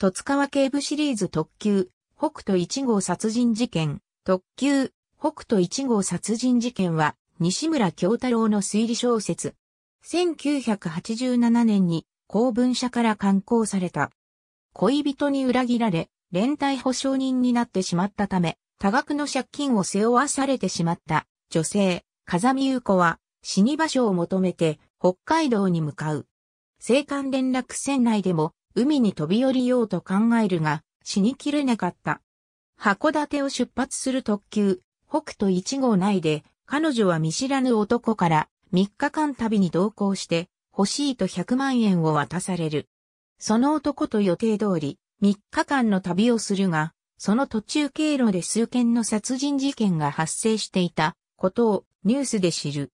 戸塚川警部シリーズ特急、北斗一号殺人事件、特急、北斗一号殺人事件は、西村京太郎の推理小説。1987年に公文社から刊行された。恋人に裏切られ、連帯保証人になってしまったため、多額の借金を背負わされてしまった女性、風見優子は死に場所を求めて北海道に向かう。青函連絡船内でも海に飛び降りようと考えるが、死にきれなかった。函館を出発する特急、北斗1号内で、彼女は見知らぬ男から3日間旅に同行して、欲しいと100万円を渡される。その男と予定通り、3日間の旅をするが、その途中経路で数件の殺人事件が発生していたことをニュースで知る。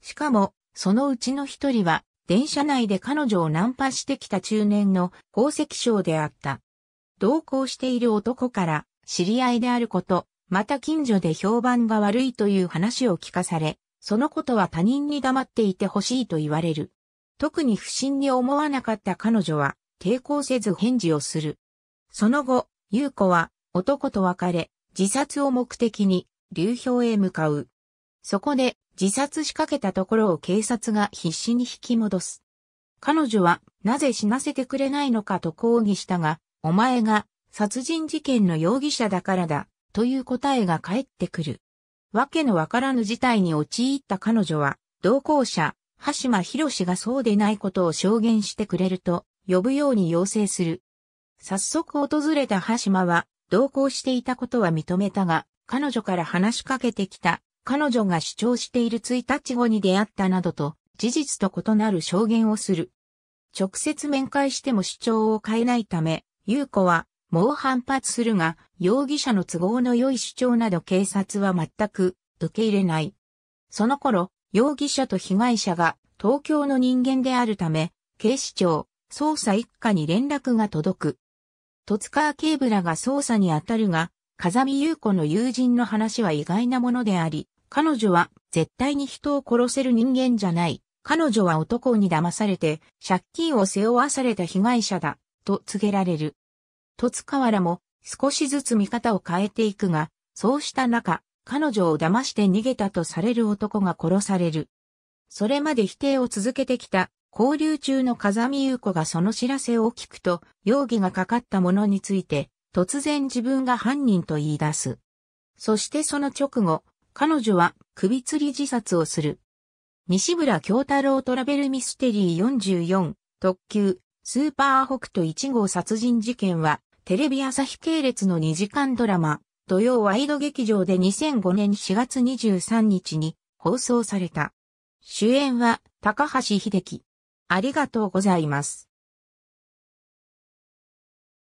しかも、そのうちの一人は電車内で彼女をナンパしてきた中年の宝石商であった。同行している男から知り合いであること、また近所で評判が悪いという話を聞かされ、そのことは他人に黙っていてほしいと言われる。特に不審に思わなかった彼女は抵抗せず返事をする。その後、優子は男と別れ、自殺を目的に流氷へ向かう。そこで自殺しかけたところを警察が必死に引き戻す。彼女はなぜ死なせてくれないのかと抗議したが、お前が殺人事件の容疑者だからだという答えが返ってくる。わけのわからぬ事態に陥った彼女は同行者、橋間博士がそうでないことを証言してくれると呼ぶように要請する。早速訪れた橋間は同行していたことは認めたが、彼女から話しかけてきた彼女が主張している1日後に出会ったなどと、事実と異なる証言をする。直接面会しても主張を変えないため、優子は猛反発するが、容疑者の都合の良い主張など警察は全く受け入れない。その頃、容疑者と被害者が東京の人間であるため、警視庁、捜査一課に連絡が届く。戸塚警部らが捜査に当たるが、風見優子の友人の話は意外なものであり、彼女は絶対に人を殺せる人間じゃない。彼女は男に騙されて借金を背負わされた被害者だ、と告げられる。戸塚原も少しずつ見方を変えていくが、そうした中、彼女を騙して逃げたとされる男が殺される。それまで否定を続けてきた交流中の風見優子がその知らせを聞くと、容疑がかかったものについて、突然自分が犯人と言い出す。そしてその直後、彼女は首吊り自殺をする。西村京太郎トラベルミステリー44特急スーパー北斗1号殺人事件はテレビ朝日系列の2時間ドラマ土曜ワイド劇場で2005年4月23日に放送された。主演は高橋秀樹。ありがとうございます。